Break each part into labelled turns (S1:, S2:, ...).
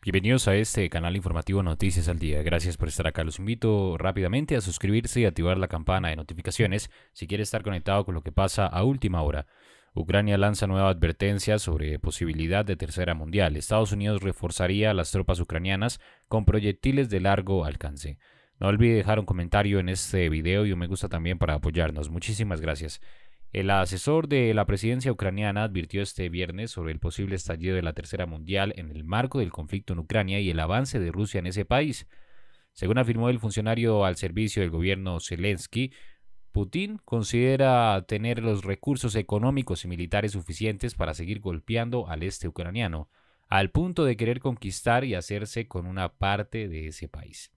S1: Bienvenidos a este canal informativo Noticias al Día. Gracias por estar acá. Los invito rápidamente a suscribirse y activar la campana de notificaciones si quiere estar conectado con lo que pasa a última hora. Ucrania lanza nueva advertencia sobre posibilidad de tercera mundial. Estados Unidos reforzaría a las tropas ucranianas con proyectiles de largo alcance. No olvide dejar un comentario en este video y un me gusta también para apoyarnos. Muchísimas gracias. El asesor de la presidencia ucraniana advirtió este viernes sobre el posible estallido de la Tercera Mundial en el marco del conflicto en Ucrania y el avance de Rusia en ese país. Según afirmó el funcionario al servicio del gobierno Zelensky, Putin considera tener los recursos económicos y militares suficientes para seguir golpeando al este ucraniano, al punto de querer conquistar y hacerse con una parte de ese país.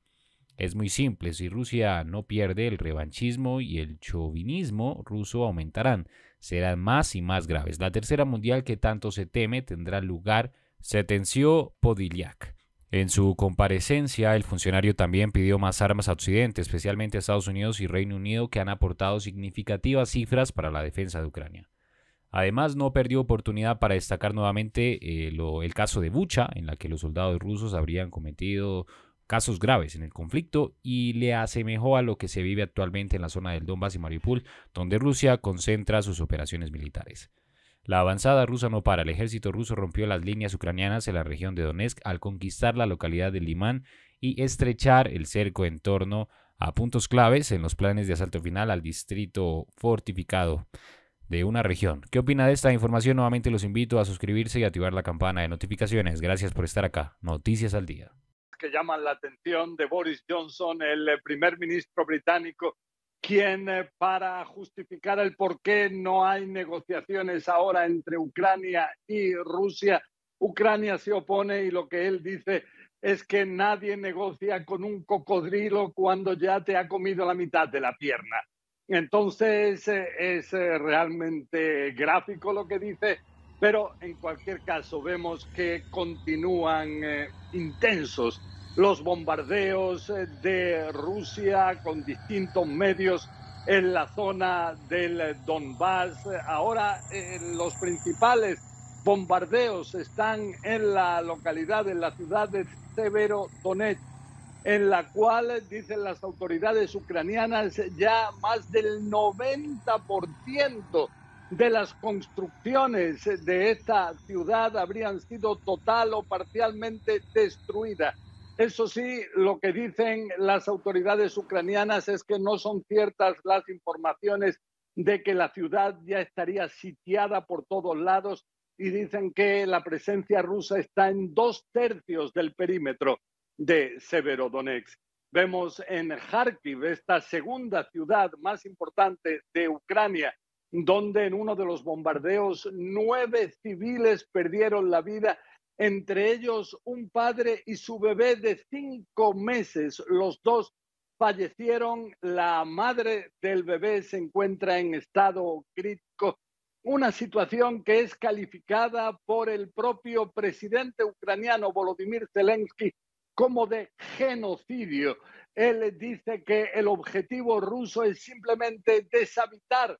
S1: Es muy simple, si Rusia no pierde el revanchismo y el chauvinismo ruso aumentarán, serán más y más graves. La tercera mundial que tanto se teme tendrá lugar, se tenció Podiliak. En su comparecencia, el funcionario también pidió más armas a Occidente, especialmente a Estados Unidos y Reino Unido, que han aportado significativas cifras para la defensa de Ucrania. Además, no perdió oportunidad para destacar nuevamente eh, el caso de Bucha, en la que los soldados rusos habrían cometido casos graves en el conflicto y le asemejó a lo que se vive actualmente en la zona del Donbass y Mariupol, donde Rusia concentra sus operaciones militares. La avanzada rusa no para. El ejército ruso rompió las líneas ucranianas en la región de Donetsk al conquistar la localidad de Limán y estrechar el cerco en torno a puntos claves en los planes de asalto final al distrito fortificado de una región. ¿Qué opina de esta información? Nuevamente los invito a suscribirse y activar la campana de notificaciones. Gracias por estar
S2: acá. Noticias al día que llaman la atención de Boris Johnson, el eh, primer ministro británico, quien eh, para justificar el por qué no hay negociaciones ahora entre Ucrania y Rusia, Ucrania se opone y lo que él dice es que nadie negocia con un cocodrilo cuando ya te ha comido la mitad de la pierna. Entonces eh, es realmente gráfico lo que dice, pero en cualquier caso vemos que continúan intensos los bombardeos eh, de Rusia con distintos medios en la zona del eh, Donbass. Ahora eh, los principales bombardeos están en la localidad, en la ciudad de Severodonetsk, en la cual, dicen las autoridades ucranianas, ya más del 90% de las construcciones de esta ciudad habrían sido total o parcialmente destruidas. Eso sí, lo que dicen las autoridades ucranianas es que no son ciertas las informaciones de que la ciudad ya estaría sitiada por todos lados y dicen que la presencia rusa está en dos tercios del perímetro de Severodonetsk. Vemos en Kharkiv, esta segunda ciudad más importante de Ucrania, donde en uno de los bombardeos nueve civiles perdieron la vida entre ellos un padre y su bebé de cinco meses. Los dos fallecieron. La madre del bebé se encuentra en estado crítico. Una situación que es calificada por el propio presidente ucraniano Volodymyr Zelensky como de genocidio. Él dice que el objetivo ruso es simplemente deshabitar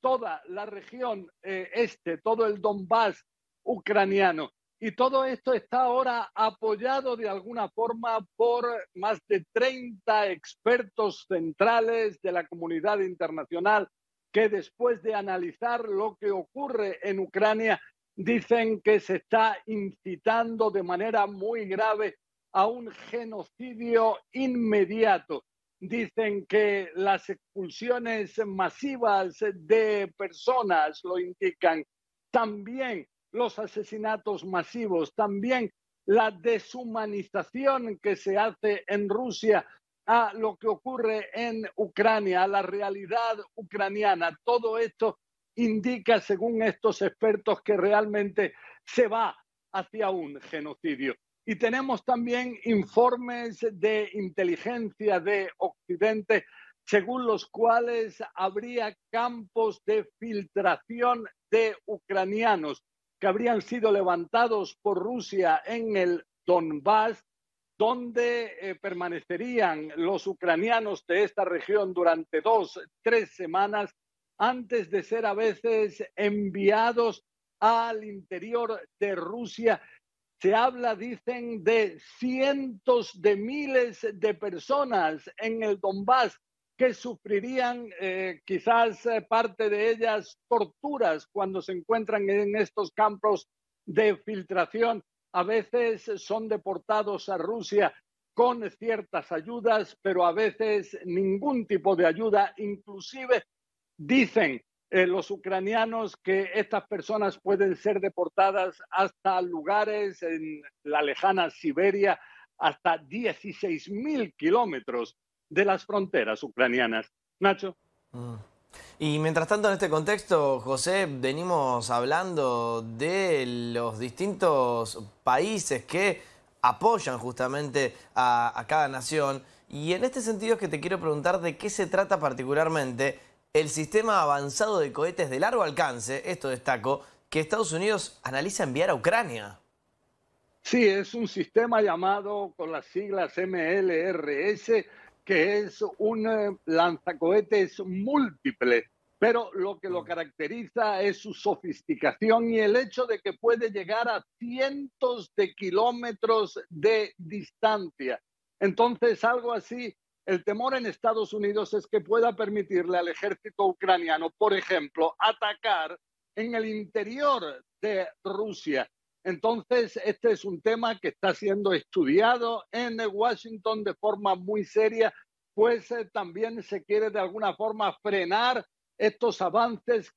S2: toda la región eh, este, todo el Donbass ucraniano. Y todo esto está ahora apoyado de alguna forma por más de 30 expertos centrales de la comunidad internacional que después de analizar lo que ocurre en Ucrania dicen que se está incitando de manera muy grave a un genocidio inmediato. Dicen que las expulsiones masivas de personas lo indican. También los asesinatos masivos, también la deshumanización que se hace en Rusia a lo que ocurre en Ucrania, a la realidad ucraniana. Todo esto indica, según estos expertos, que realmente se va hacia un genocidio. Y tenemos también informes de inteligencia de Occidente, según los cuales habría campos de filtración de ucranianos que habrían sido levantados por Rusia en el Donbass, donde eh, permanecerían los ucranianos de esta región durante dos, tres semanas antes de ser a veces enviados al interior de Rusia. Se habla, dicen, de cientos de miles de personas en el Donbass que sufrirían eh, quizás eh, parte de ellas torturas cuando se encuentran en estos campos de filtración. A veces son deportados a Rusia con ciertas ayudas, pero a veces ningún tipo de ayuda. Inclusive dicen eh, los ucranianos que estas personas pueden ser deportadas hasta lugares en la lejana Siberia, hasta 16.000 kilómetros de las fronteras ucranianas.
S1: Nacho. Mm. Y mientras tanto, en este contexto, José, venimos hablando de los distintos países que apoyan justamente a, a, cada nación. Y en este sentido es que te quiero preguntar de qué se trata particularmente el sistema avanzado de cohetes de largo alcance, esto destaco, que Estados Unidos analiza enviar a Ucrania.
S2: Sí, es un sistema llamado con las siglas MLRS, que es un eh, lanzacohetes múltiple, pero lo que lo mm. caracteriza es su sofisticación y el hecho de que puede llegar a cientos de kilómetros de distancia. Entonces, algo así, el temor en Estados Unidos es que pueda permitirle al ejército ucraniano, por ejemplo, atacar en el interior de Rusia entonces, este es un tema que está siendo estudiado en Washington de forma muy seria, pues eh, también se quiere de alguna forma frenar estos avances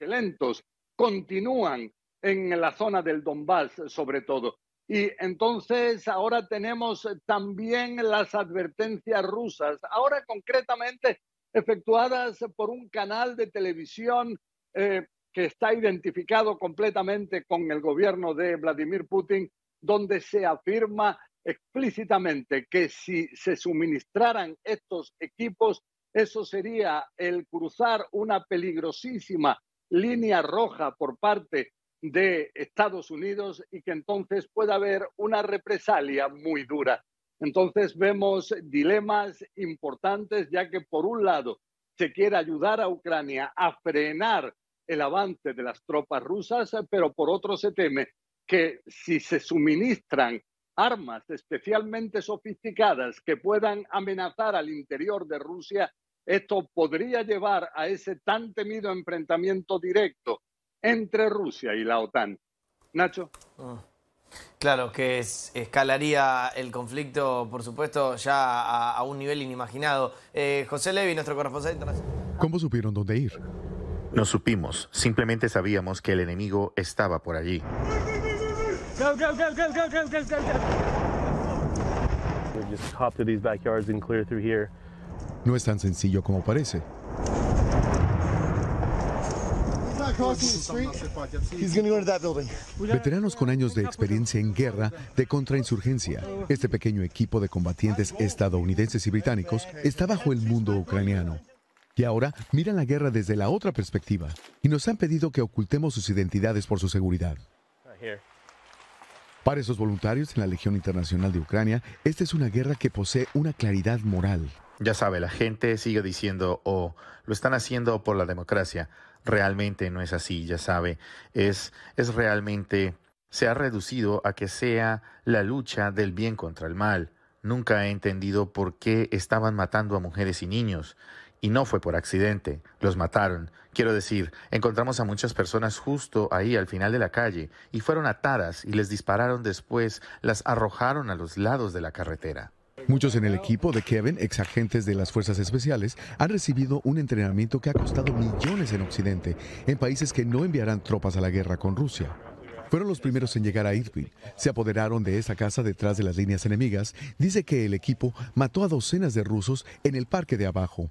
S2: lentos, continúan en la zona del Donbass sobre todo. Y entonces ahora tenemos eh, también las advertencias rusas, ahora concretamente efectuadas por un canal de televisión eh, que está identificado completamente con el gobierno de Vladimir Putin, donde se afirma explícitamente que si se suministraran estos equipos, eso sería el cruzar una peligrosísima línea roja por parte de Estados Unidos y que entonces pueda haber una represalia muy dura. Entonces vemos dilemas importantes, ya que por un lado se quiere ayudar a Ucrania a frenar el avance de las tropas rusas, pero por otro se teme que si se suministran armas especialmente sofisticadas que puedan amenazar al interior de Rusia, esto podría llevar a ese tan temido enfrentamiento directo entre Rusia y la OTAN. Nacho.
S1: Mm. Claro, que escalaría el conflicto, por supuesto, ya a, un nivel inimaginado. Eh, José Levi, nuestro corresponsal internacional. ¿Cómo supieron dónde ir? No supimos, simplemente sabíamos que el enemigo estaba por allí.
S2: No es tan sencillo como parece. Veteranos con años de experiencia en guerra de contrainsurgencia. Este pequeño equipo de combatientes estadounidenses y británicos está bajo el mundo ucraniano y ahora miran la guerra desde la otra perspectiva y nos han pedido que ocultemos sus identidades por su seguridad. Para esos voluntarios en la Legión Internacional de Ucrania, esta es una guerra que posee una claridad moral.
S1: Ya sabe, la gente sigue diciendo, oh, lo están haciendo por la democracia. Realmente no es así, ya sabe. Es, es realmente, se ha reducido a que sea la lucha del bien contra el mal. Nunca he entendido por qué estaban matando a mujeres y niños. Y no fue por accidente, los mataron. Quiero decir, encontramos a muchas personas justo ahí al final de la calle y fueron atadas y les dispararon después, las arrojaron a los lados de la carretera.
S2: Muchos en el equipo de Kevin, ex agentes de las Fuerzas Especiales, han recibido un entrenamiento que ha costado millones en Occidente, en países que no enviarán tropas a la guerra con Rusia. Fueron los primeros en llegar a Irving. Se apoderaron de esa casa detrás de las líneas enemigas. Dice que el equipo mató a docenas de rusos en el parque de abajo.